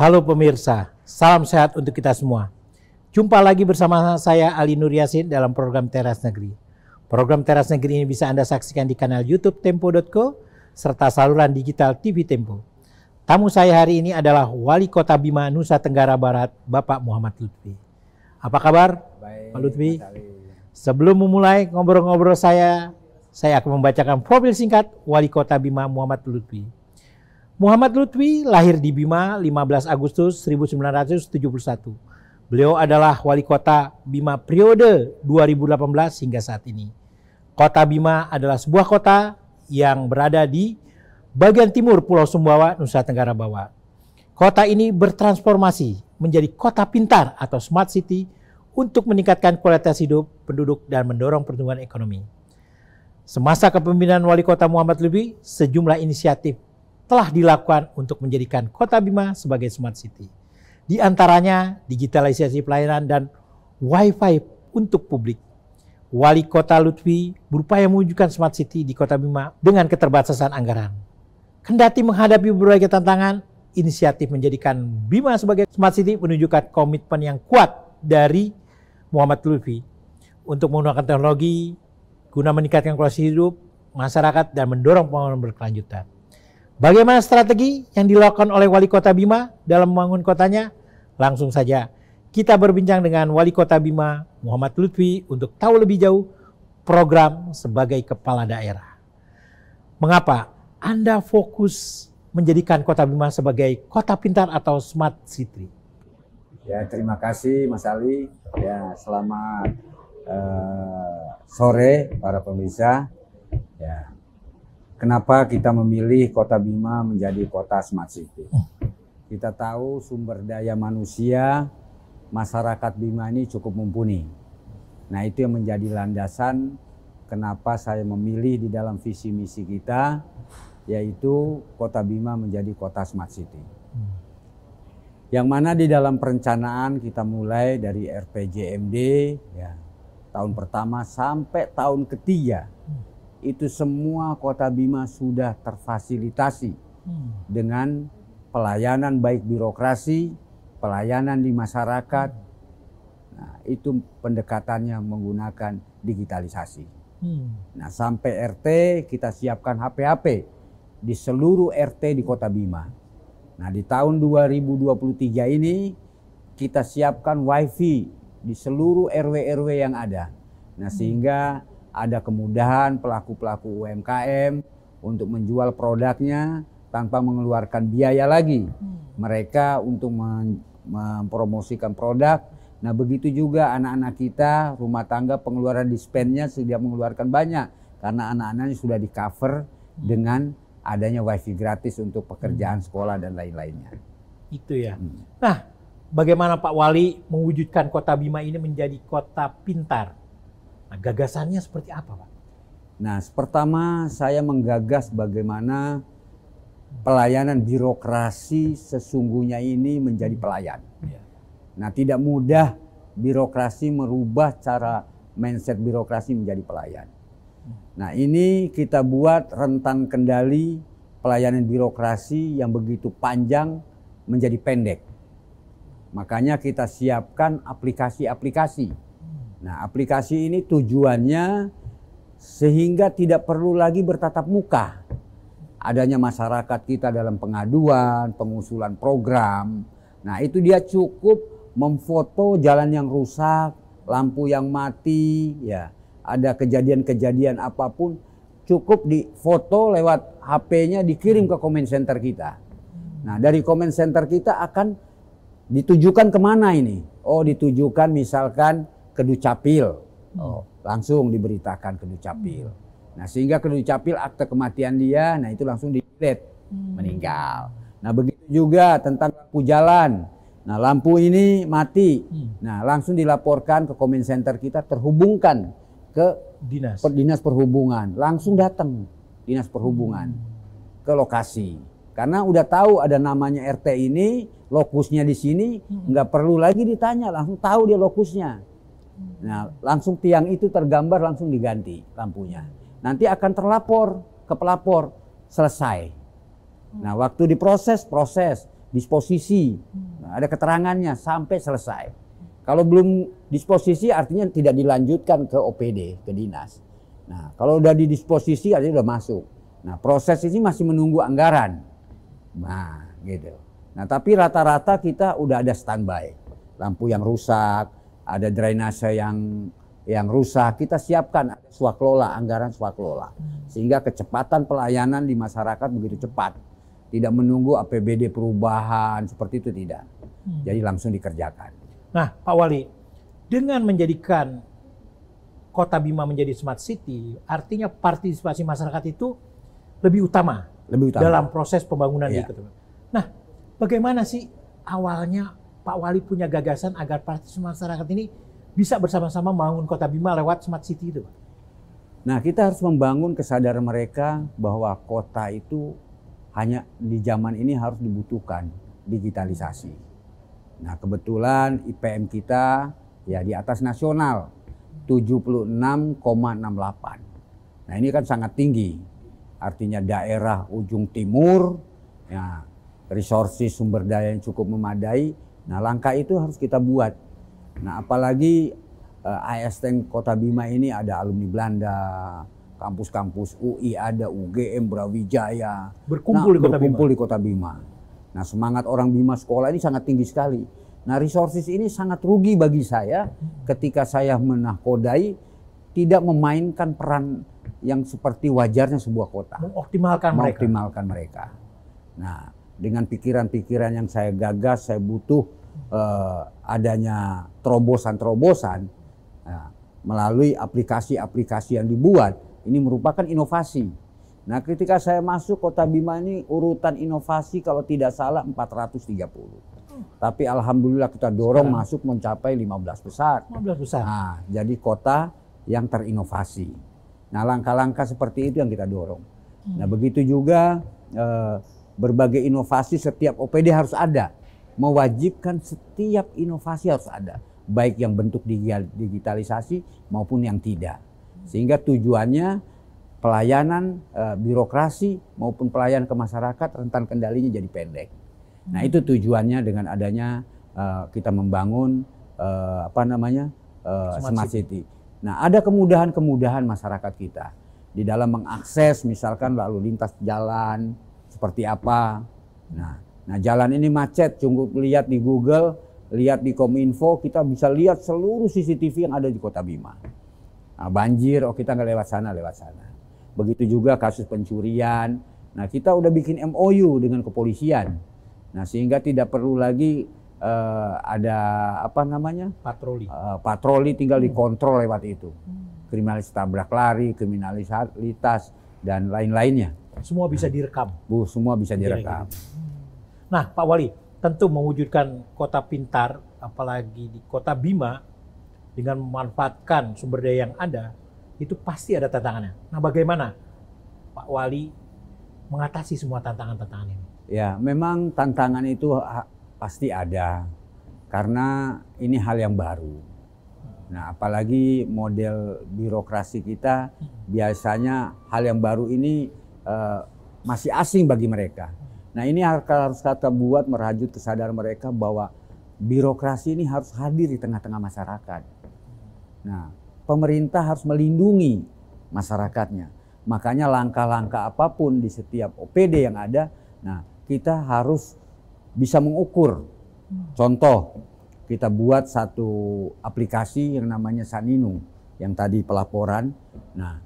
Halo pemirsa, salam sehat untuk kita semua. Jumpa lagi bersama saya Ali Nur Yasin dalam program Teras Negeri. Program Teras Negeri ini bisa Anda saksikan di kanal YouTube Tempo.co serta saluran digital TV Tempo. Tamu saya hari ini adalah Wali Kota Bima Nusa Tenggara Barat, Bapak Muhammad Lutfi. Apa kabar, Baik, Pak Lutfi? Sebelum memulai ngobrol-ngobrol saya, saya akan membacakan profil singkat Wali Kota Bima Muhammad Lutfi. Muhammad Lutfi lahir di Bima 15 Agustus 1971. Beliau adalah wali kota Bima periode 2018 hingga saat ini. Kota Bima adalah sebuah kota yang berada di bagian timur Pulau Sumbawa, Nusa Tenggara Bawah. Kota ini bertransformasi menjadi kota pintar atau smart city untuk meningkatkan kualitas hidup penduduk dan mendorong pertumbuhan ekonomi. Semasa kepemimpinan Wali Kota Muhammad Lutfi, sejumlah inisiatif telah dilakukan untuk menjadikan Kota Bima sebagai smart city. Di antaranya digitalisasi pelayanan dan wifi untuk publik. Wali Kota Lutfi berupaya mewujudkan smart city di Kota Bima dengan keterbatasan anggaran. Kendati menghadapi berbagai tantangan, inisiatif menjadikan Bima sebagai smart city menunjukkan komitmen yang kuat dari Muhammad Lutfi untuk menggunakan teknologi guna meningkatkan kualitas hidup masyarakat dan mendorong pembangunan berkelanjutan. Bagaimana strategi yang dilakukan oleh Wali Kota Bima dalam membangun kotanya? Langsung saja kita berbincang dengan Wali Kota Bima Muhammad Lutfi untuk tahu lebih jauh program sebagai kepala daerah. Mengapa Anda fokus menjadikan Kota Bima sebagai kota pintar atau smart city? Ya, terima kasih Mas Ali. Ya, selamat uh, sore para pemirsa. Ya, Kenapa kita memilih Kota Bima menjadi kota smart city? Hmm. Kita tahu sumber daya manusia masyarakat Bima ini cukup mumpuni. Nah, itu yang menjadi landasan kenapa saya memilih di dalam visi misi kita yaitu Kota Bima menjadi kota smart city. Hmm. Yang mana di dalam perencanaan kita mulai dari RPJMD ya, tahun pertama sampai tahun ketiga itu semua Kota Bima sudah terfasilitasi hmm. dengan pelayanan baik birokrasi, pelayanan di masyarakat. Nah, itu pendekatannya menggunakan digitalisasi. Hmm. Nah, sampai RT kita siapkan HP-HP di seluruh RT di Kota Bima. Nah, di tahun 2023 ini kita siapkan WiFi di seluruh RW-RW yang ada. Nah, sehingga hmm ada kemudahan pelaku-pelaku UMKM untuk menjual produknya tanpa mengeluarkan biaya lagi. Hmm. Mereka untuk mempromosikan produk. Nah begitu juga anak-anak kita rumah tangga pengeluaran dispennya sudah mengeluarkan banyak karena anak-anaknya sudah di cover hmm. dengan adanya wifi gratis untuk pekerjaan hmm. sekolah dan lain-lainnya. Itu ya. Hmm. Nah bagaimana Pak Wali mewujudkan Kota Bima ini menjadi kota pintar? Nah, gagasannya seperti apa, Pak? Nah, pertama saya menggagas bagaimana pelayanan birokrasi sesungguhnya ini menjadi hmm. pelayan. Iya. Nah, tidak mudah birokrasi merubah cara mindset birokrasi menjadi pelayan. Hmm. Nah, ini kita buat rentang kendali pelayanan birokrasi yang begitu panjang menjadi pendek. Makanya kita siapkan aplikasi-aplikasi Nah, aplikasi ini tujuannya sehingga tidak perlu lagi bertatap muka. Adanya masyarakat kita dalam pengaduan, pengusulan program. Nah, itu dia cukup memfoto jalan yang rusak, lampu yang mati, ya. Ada kejadian-kejadian apapun cukup difoto lewat HP-nya dikirim ke comment center kita. Nah, dari comment center kita akan ditujukan kemana ini? Oh, ditujukan misalkan Keducapil. Hmm. Oh, langsung diberitakan Keducapil. Hmm. Nah, sehingga Keducapil akte kematian dia, nah itu langsung didet hmm. meninggal. Nah, begitu juga tentang lampu jalan. Nah, lampu ini mati. Hmm. Nah, langsung dilaporkan ke comment center kita terhubungkan ke dinas per, dinas perhubungan. Langsung datang dinas perhubungan hmm. ke lokasi. Karena udah tahu ada namanya RT ini, lokusnya di sini, hmm. nggak hmm. perlu lagi ditanya, langsung tahu dia lokusnya. Nah, langsung tiang itu tergambar langsung diganti lampunya. Nanti akan terlapor ke pelapor selesai. Nah, waktu diproses proses disposisi. Nah, ada keterangannya sampai selesai. Kalau belum disposisi artinya tidak dilanjutkan ke OPD, ke dinas. Nah, kalau udah didisposisi artinya udah masuk. Nah, proses ini masih menunggu anggaran. Nah, gitu. Nah, tapi rata-rata kita udah ada standby. Lampu yang rusak, ada drainase yang yang rusak, kita siapkan swakelola, anggaran swakelola. Sehingga kecepatan pelayanan di masyarakat begitu cepat. Tidak menunggu APBD perubahan, seperti itu tidak. Hmm. Jadi langsung dikerjakan. Nah Pak Wali, dengan menjadikan kota Bima menjadi smart city, artinya partisipasi masyarakat itu lebih utama, lebih utama. dalam proses pembangunan ya. di iya. Nah bagaimana sih awalnya Pak Wali punya gagasan agar partisipasi masyarakat ini bisa bersama-sama membangun Kota Bima lewat smart city itu, Pak? Nah, kita harus membangun kesadaran mereka bahwa kota itu hanya di zaman ini harus dibutuhkan digitalisasi. Nah, kebetulan IPM kita ya di atas nasional 76,68. Nah, ini kan sangat tinggi. Artinya daerah ujung timur ya resources sumber daya yang cukup memadai Nah langkah itu harus kita buat. Nah apalagi uh, eh, ASN Kota Bima ini ada alumni Belanda, kampus-kampus UI ada, UGM, Brawijaya. Nah, berkumpul, nah, di, Kota berkumpul Bima. di Kota Bima. Nah semangat orang Bima sekolah ini sangat tinggi sekali. Nah resources ini sangat rugi bagi saya ketika saya menakodai tidak memainkan peran yang seperti wajarnya sebuah kota. Mengoptimalkan, Mengoptimalkan mereka. mereka. Nah, dengan pikiran-pikiran yang saya gagas, saya butuh eh, adanya terobosan-terobosan ya, melalui aplikasi-aplikasi yang dibuat ini merupakan inovasi. Nah, ketika saya masuk Kota Bima ini urutan inovasi kalau tidak salah 430. Tapi alhamdulillah kita dorong Sekarang. masuk mencapai 15 besar. 15 besar. Nah, jadi kota yang terinovasi. Nah, langkah-langkah seperti itu yang kita dorong. Nah, hmm. Nah, begitu juga eh, berbagai inovasi setiap OPD harus ada mewajibkan setiap inovasi harus ada, baik yang bentuk digitalisasi maupun yang tidak. Sehingga tujuannya pelayanan e, birokrasi maupun pelayanan ke masyarakat rentan kendalinya jadi pendek. Nah, itu tujuannya dengan adanya e, kita membangun e, apa namanya? E, smart, smart city. Nah, ada kemudahan-kemudahan masyarakat kita di dalam mengakses misalkan lalu lintas jalan seperti apa. Nah, Nah jalan ini macet, cukup lihat di Google, lihat di Kominfo, kita bisa lihat seluruh CCTV yang ada di Kota Bima. Nah, banjir, oh kita nggak lewat sana, lewat sana. Begitu juga kasus pencurian. Nah kita udah bikin MOU dengan kepolisian. Nah sehingga tidak perlu lagi uh, ada apa namanya patroli uh, patroli tinggal dikontrol lewat itu kriminalis tabrak lari kriminalitas dan lain-lainnya semua bisa direkam bu semua bisa direkam Nah, Pak Wali, tentu mewujudkan kota pintar, apalagi di kota Bima, dengan memanfaatkan sumber daya yang ada, itu pasti ada tantangannya. Nah, bagaimana Pak Wali mengatasi semua tantangan-tantangan ini? Ya, memang tantangan itu pasti ada, karena ini hal yang baru. Nah, apalagi model birokrasi kita hmm. biasanya hal yang baru ini uh, masih asing bagi mereka. Nah ini harus kata buat merajut kesadaran mereka bahwa birokrasi ini harus hadir di tengah-tengah masyarakat. Nah pemerintah harus melindungi masyarakatnya. Makanya langkah-langkah apapun di setiap OPD yang ada, nah kita harus bisa mengukur. Contoh, kita buat satu aplikasi yang namanya Saninu yang tadi pelaporan. Nah,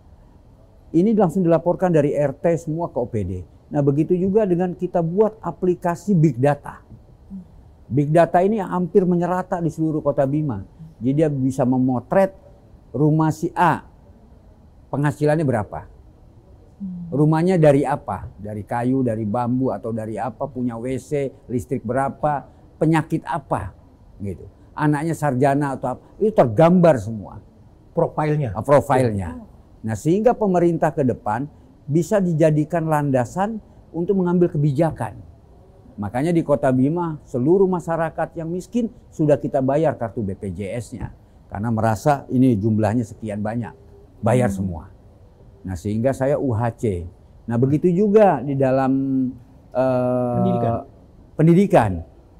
ini langsung dilaporkan dari RT semua ke OPD. Nah begitu juga dengan kita buat aplikasi big data. Big data ini hampir menyerata di seluruh kota Bima. Jadi dia bisa memotret rumah si A penghasilannya berapa. Rumahnya dari apa? Dari kayu, dari bambu atau dari apa? Punya WC, listrik berapa? Penyakit apa? Gitu. Anaknya sarjana atau apa? Itu tergambar semua. Profilnya. Ah, profilnya. Nah sehingga pemerintah ke depan bisa dijadikan landasan untuk mengambil kebijakan. Makanya di Kota Bima seluruh masyarakat yang miskin sudah kita bayar kartu BPJS-nya karena merasa ini jumlahnya sekian banyak, bayar hmm. semua. Nah, sehingga saya UHC. Nah, begitu juga di dalam uh, pendidikan. pendidikan.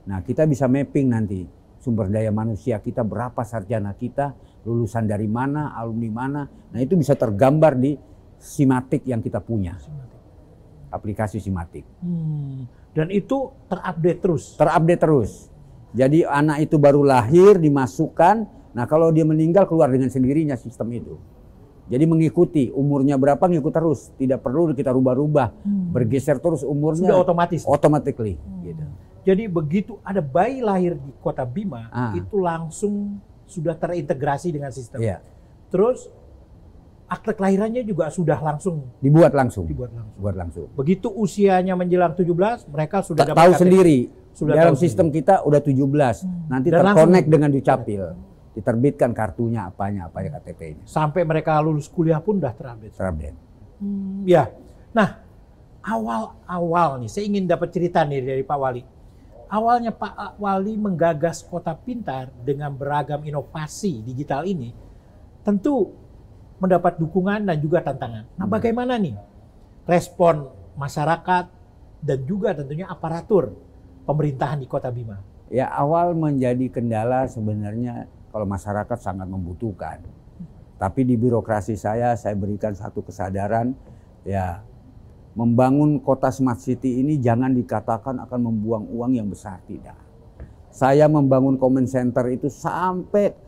Nah, kita bisa mapping nanti sumber daya manusia kita berapa sarjana kita, lulusan dari mana, alumni mana. Nah, itu bisa tergambar di simatik yang kita punya. Simatik. Aplikasi simatik. Hmm. Dan itu terupdate terus. Terupdate terus. Jadi anak itu baru lahir dimasukkan. Nah kalau dia meninggal keluar dengan sendirinya sistem itu. Jadi mengikuti umurnya berapa ngikut terus, tidak perlu kita rubah-rubah, hmm. bergeser terus umurnya. Sudah otomatis. Automatically. Hmm. Gitu. Jadi begitu ada bayi lahir di Kota Bima, ah. itu langsung sudah terintegrasi dengan sistem. Yeah. Terus akte kelahirannya juga sudah langsung dibuat langsung. Dibuat langsung. dibuat langsung. Begitu usianya menjelang 17, mereka sudah dapat tahu KTP. sendiri. Sudah dalam tahu sistem sendiri. kita udah 17. Hmm. Nanti Dan terkonek dengan Dukcapil. Diterbitkan kartunya apanya apanya KTP-nya. Sampai mereka lulus kuliah pun udah terupdate. Terupdate. Hmm, ya. Nah, awal-awal nih saya ingin dapat cerita nih dari Pak Wali. Awalnya Pak Wali menggagas Kota Pintar dengan beragam inovasi digital ini tentu mendapat dukungan dan juga tantangan. Nah, hmm. bagaimana nih respon masyarakat dan juga tentunya aparatur pemerintahan di Kota Bima? Ya, awal menjadi kendala sebenarnya kalau masyarakat sangat membutuhkan. Tapi di birokrasi saya, saya berikan satu kesadaran, ya membangun kota smart city ini jangan dikatakan akan membuang uang yang besar, tidak. Saya membangun comment center itu sampai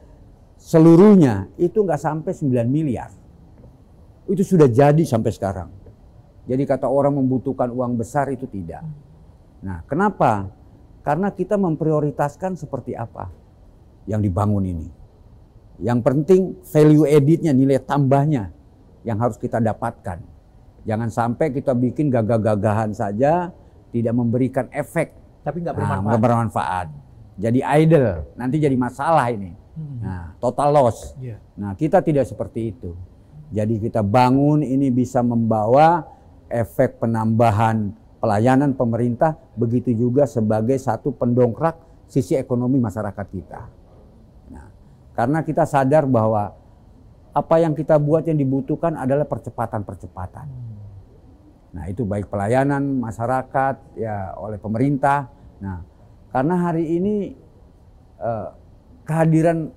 seluruhnya itu nggak sampai 9 miliar. Itu sudah jadi sampai sekarang. Jadi kata orang membutuhkan uang besar itu tidak. Nah, kenapa? Karena kita memprioritaskan seperti apa yang dibangun ini. Yang penting value editnya, nilai tambahnya yang harus kita dapatkan. Jangan sampai kita bikin gagah-gagahan saja, tidak memberikan efek. Tapi nggak nah, bermanfaat. Nah, bermanfaat. Jadi idle, nanti jadi masalah ini. Hmm. Nah, total loss. Yeah. Nah, kita tidak seperti itu. Jadi kita bangun ini bisa membawa efek penambahan pelayanan pemerintah begitu juga sebagai satu pendongkrak sisi ekonomi masyarakat kita. Nah, karena kita sadar bahwa apa yang kita buat yang dibutuhkan adalah percepatan-percepatan. Nah, itu baik pelayanan masyarakat ya oleh pemerintah. Nah, karena hari ini eh, kehadiran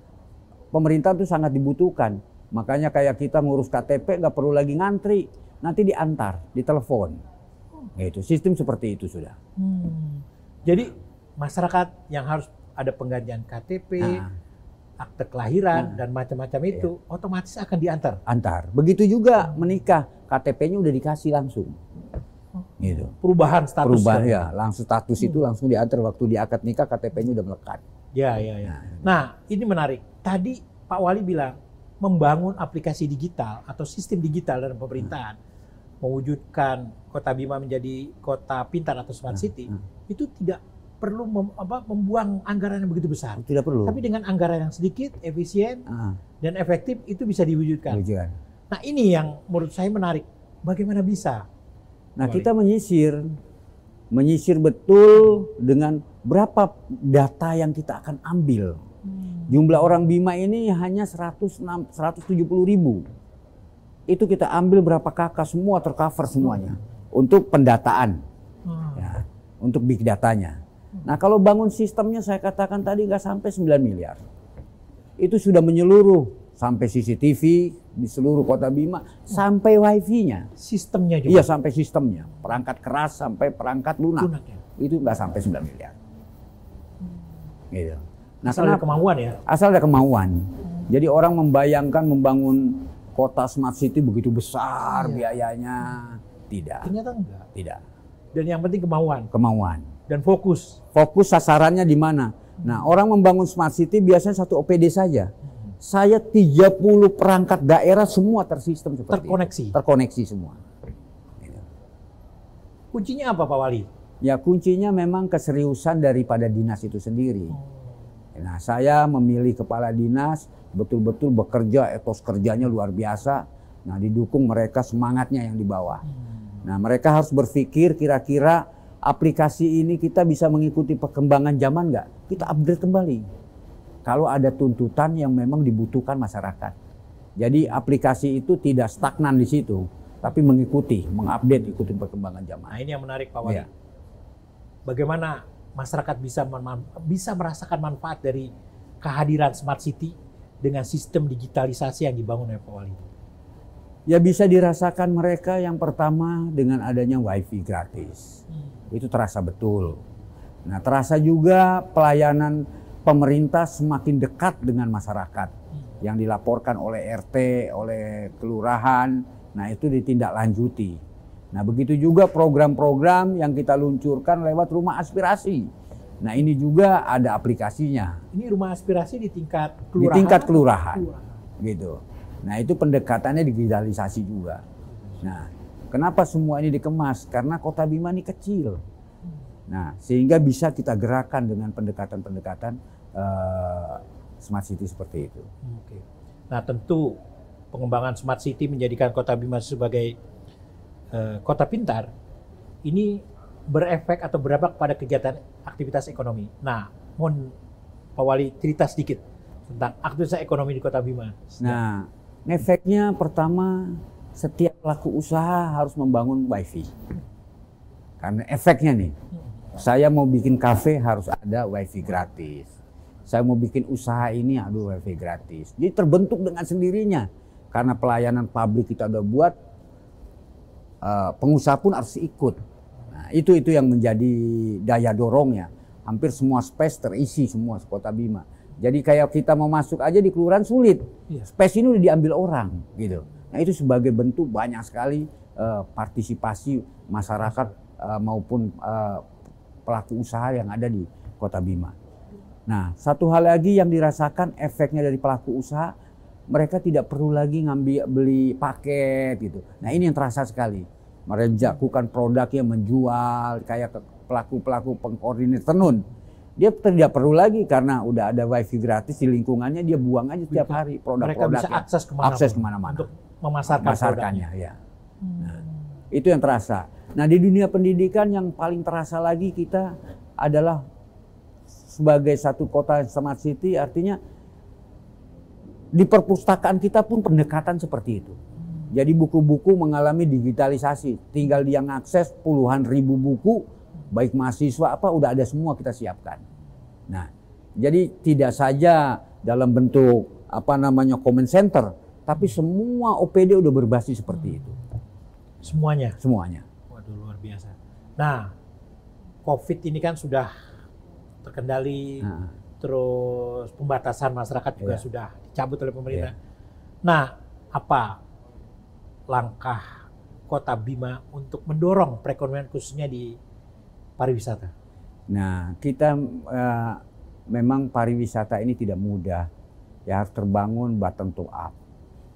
pemerintah itu sangat dibutuhkan. Makanya kayak kita ngurus KTP nggak perlu lagi ngantri, nanti diantar, ditelepon. itu Sistem seperti itu sudah. Hmm. Jadi masyarakat yang harus ada penggantian KTP, nah. akte kelahiran nah. dan macam-macam iya. itu ya. otomatis akan diantar. Antar. Begitu juga hmm. menikah, KTP-nya udah dikasih langsung. Hmm. Gitu. Perubahan status. Perubahan kan? ya, langsung status hmm. itu langsung diantar waktu di akad nikah KTP-nya udah melekat. Ya, nah, ya, ya, ya. Nah, ini menarik. Tadi Pak Wali bilang membangun aplikasi digital atau sistem digital dalam hmm. pemerintahan, mewujudkan Kota Bima menjadi kota pintar atau smart city, hmm. itu tidak perlu mem, apa, membuang anggaran yang begitu besar. Oh, tidak perlu. Tapi dengan anggaran yang sedikit, efisien ah, ah. dan efektif itu bisa diwujudkan. Wujudkan. Nah, ini yang menurut saya menarik. Bagaimana bisa? Nah, Wali. kita menyisir menyisir betul dengan berapa data yang kita akan ambil. Hmm. Jumlah orang Bima ini hanya 106, 170 ribu. Itu kita ambil berapa kakak semua tercover semuanya hmm. untuk pendataan, hmm. ya, untuk big datanya. Hmm. Nah kalau bangun sistemnya saya katakan tadi nggak sampai 9 miliar. Itu sudah menyeluruh sampai CCTV di seluruh kota Bima, hmm. sampai wifi-nya. Sistemnya juga? Iya sampai sistemnya. Perangkat keras sampai perangkat lunak. lunak ya. Itu nggak sampai 9 miliar. Gitu. Nah, asal ada kemauan ya. Asal ada kemauan. Jadi orang membayangkan membangun kota smart city begitu besar iya. biayanya. Tidak. Ternyata enggak. Tidak. Dan yang penting kemauan. Kemauan. Dan fokus. Fokus sasarannya di mana? Nah, hmm. orang membangun smart city biasanya satu OPD saja. Saya 30 perangkat daerah semua tersistem seperti terkoneksi. Itu. Terkoneksi semua. Kuncinya apa Pak Wali? Ya kuncinya memang keseriusan daripada dinas itu sendiri. Oh. Nah saya memilih kepala dinas betul-betul bekerja etos kerjanya luar biasa. Nah didukung mereka semangatnya yang di bawah. Hmm. Nah mereka harus berpikir kira-kira aplikasi ini kita bisa mengikuti perkembangan zaman nggak? Kita upgrade kembali. Kalau ada tuntutan yang memang dibutuhkan masyarakat. Jadi aplikasi itu tidak stagnan di situ, tapi mengikuti, mengupdate ikuti perkembangan zaman. Nah ini yang menarik Pak Wali. Ya bagaimana masyarakat bisa bisa merasakan manfaat dari kehadiran smart city dengan sistem digitalisasi yang dibangun oleh Pak Wali. Ya bisa dirasakan mereka yang pertama dengan adanya wifi gratis. Hmm. Itu terasa betul. Nah terasa juga pelayanan pemerintah semakin dekat dengan masyarakat. Hmm. Yang dilaporkan oleh RT, oleh kelurahan, nah itu ditindaklanjuti Nah begitu juga program-program yang kita luncurkan lewat rumah aspirasi. Nah ini juga ada aplikasinya. Ini rumah aspirasi di tingkat kelurahan? Di tingkat kelurahan, kelurahan. gitu. Nah itu pendekatannya digitalisasi juga. Nah kenapa semua ini dikemas? Karena kota Bima ini kecil. Nah sehingga bisa kita gerakan dengan pendekatan-pendekatan uh, smart city seperti itu. Oke. Nah tentu pengembangan smart city menjadikan kota Bima sebagai Eh, kota pintar ini berefek atau berapa kepada kegiatan aktivitas ekonomi. Nah, mohon Pak Wali cerita sedikit tentang aktivitas ekonomi di Kota Bima. Nah, efeknya pertama setiap pelaku usaha harus membangun wifi. Karena efeknya nih, saya mau bikin kafe harus ada wifi gratis. Saya mau bikin usaha ini aduh wifi gratis. Jadi terbentuk dengan sendirinya. Karena pelayanan publik kita udah buat, Eh, pengusaha pun harus ikut. Nah, itu itu yang menjadi daya dorongnya. Hampir semua space terisi semua kota Bima. Jadi kayak kita mau masuk aja di kelurahan sulit. Iya. Space ini udah diambil orang gitu. Nah itu sebagai bentuk banyak sekali uh, partisipasi masyarakat uh, maupun uh, pelaku usaha yang ada di kota Bima. Nah satu hal lagi yang dirasakan efeknya dari pelaku usaha mereka tidak perlu lagi ngambil beli paket gitu. Nah ini yang terasa sekali. Mereka produk yang menjual kayak pelaku-pelaku pengkoordinir tenun. Dia tidak perlu lagi karena udah ada wifi gratis di lingkungannya dia buang aja setiap hari produk-produknya. Mereka bisa akses kemana-mana. Akses kemana-mana. Untuk memasarkan memasarkannya. Produknya. Ya. Hmm. Nah, itu yang terasa. Nah di dunia pendidikan yang paling terasa lagi kita adalah sebagai satu kota smart city artinya di perpustakaan kita pun pendekatan seperti itu. Jadi buku-buku mengalami digitalisasi, tinggal dia mengakses puluhan ribu buku, baik mahasiswa apa udah ada semua kita siapkan. Nah, jadi tidak saja dalam bentuk apa namanya comment center, tapi semua OPD udah berbasis seperti hmm. itu. Semuanya. Semuanya. Waduh luar biasa. Nah, COVID ini kan sudah terkendali, nah. terus pembatasan masyarakat juga ya. sudah dicabut oleh pemerintah. Yeah. Nah, apa langkah Kota Bima untuk mendorong perekonomian khususnya di pariwisata? Nah, kita uh, memang pariwisata ini tidak mudah. Ya harus terbangun bottom to up.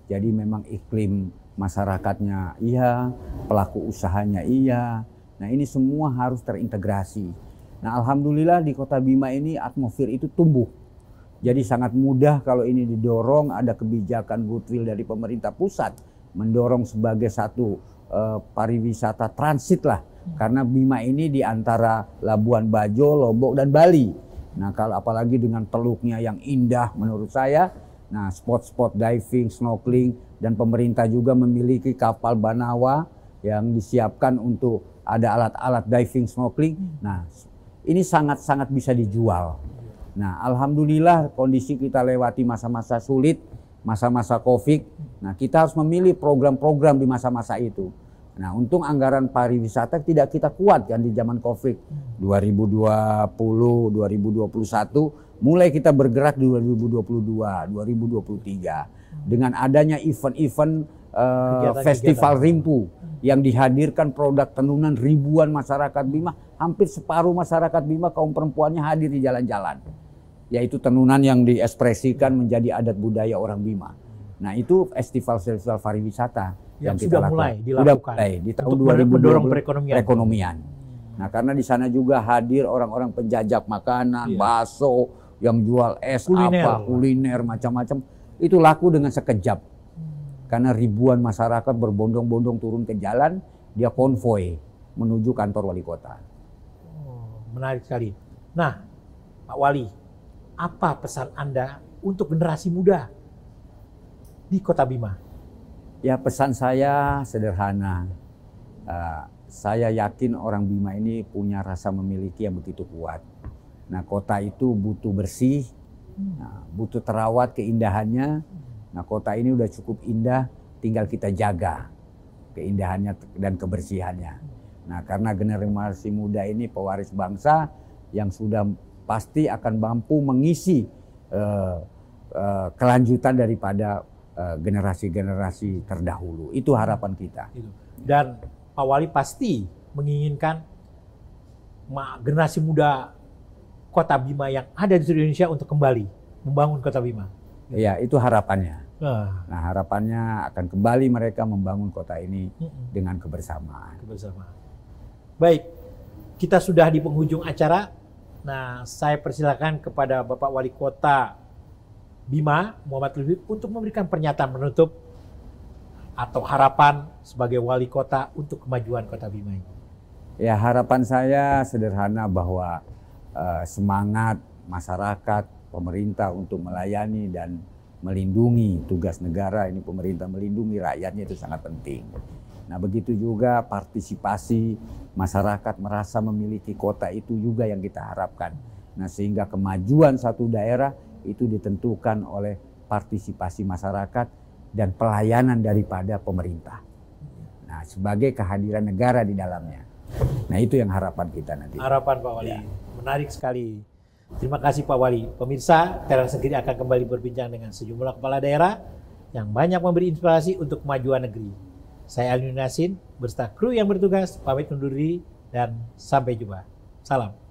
Jadi memang iklim masyarakatnya iya, pelaku usahanya iya. Nah, ini semua harus terintegrasi. Nah, alhamdulillah di Kota Bima ini atmosfer itu tumbuh jadi sangat mudah kalau ini didorong ada kebijakan goodwill dari pemerintah pusat mendorong sebagai satu uh, pariwisata transit lah hmm. karena Bima ini di antara Labuan Bajo, Lombok dan Bali. Nah, kalau apalagi dengan teluknya yang indah menurut saya, nah spot-spot diving, snorkeling dan pemerintah juga memiliki kapal Banawa yang disiapkan untuk ada alat-alat diving snorkeling. Hmm. Nah, ini sangat-sangat bisa dijual. Nah, alhamdulillah kondisi kita lewati masa-masa sulit, masa-masa Covid. Nah, kita harus memilih program-program di masa-masa itu. Nah, untung anggaran pariwisata tidak kita kuat kan di zaman Covid. 2020, 2021 mulai kita bergerak di 2022, 2023 dengan adanya event-event uh, festival rimpu yang dihadirkan produk tenunan ribuan masyarakat Bima, hampir separuh masyarakat Bima kaum perempuannya hadir di jalan-jalan yaitu tenunan yang diekspresikan menjadi adat budaya orang Bima. Nah itu festival-festival pariwisata yang, yang sudah lakukan. mulai dilakukan. Sudah mulai di tahun Untuk 2020 mendorong perekonomian. perekonomian. Nah karena di sana juga hadir orang-orang penjajak makanan, iya. bakso, yang jual es kuliner. apa, kuliner macam-macam. Itu laku dengan sekejap. Karena ribuan masyarakat berbondong-bondong turun ke jalan, dia konvoy menuju kantor wali kota. Oh, menarik sekali. Nah, Pak Wali, apa pesan Anda untuk generasi muda di Kota Bima? Ya pesan saya sederhana. Uh, saya yakin orang Bima ini punya rasa memiliki yang begitu kuat. Nah kota itu butuh bersih, hmm. nah, butuh terawat keindahannya. Nah kota ini udah cukup indah, tinggal kita jaga keindahannya dan kebersihannya. Nah karena generasi muda ini pewaris bangsa yang sudah pasti akan mampu mengisi uh, uh, kelanjutan daripada eh, generasi-generasi uh, terdahulu. Itu harapan kita. Gitu. Dan Pak Wali pasti menginginkan generasi muda Kota Bima yang ada di Indonesia untuk kembali membangun Kota Bima. Ya, itu harapannya. Ah. Nah, harapannya akan kembali mereka membangun kota ini dengan kebersamaan. Kebersamaan. Baik, kita sudah di penghujung acara. Nah, saya persilakan kepada Bapak Wali Kota Bima Muhammad Lutfi untuk memberikan pernyataan menutup atau harapan sebagai wali kota untuk kemajuan Kota Bima ini. Ya, harapan saya sederhana bahwa eh, semangat masyarakat, pemerintah untuk melayani dan melindungi tugas negara ini pemerintah melindungi rakyatnya itu sangat penting. Nah begitu juga partisipasi masyarakat merasa memiliki kota itu juga yang kita harapkan. Nah sehingga kemajuan satu daerah itu ditentukan oleh partisipasi masyarakat dan pelayanan daripada pemerintah. Nah sebagai kehadiran negara di dalamnya. Nah itu yang harapan kita nanti. Harapan Pak Wali. Ya. Menarik sekali. Terima kasih Pak Wali. Pemirsa, Teras Negeri akan kembali berbincang dengan sejumlah kepala daerah yang banyak memberi inspirasi untuk kemajuan negeri. Saya Alvin Nasin, berserta kru yang bertugas pamit undur diri dan sampai jumpa. Salam.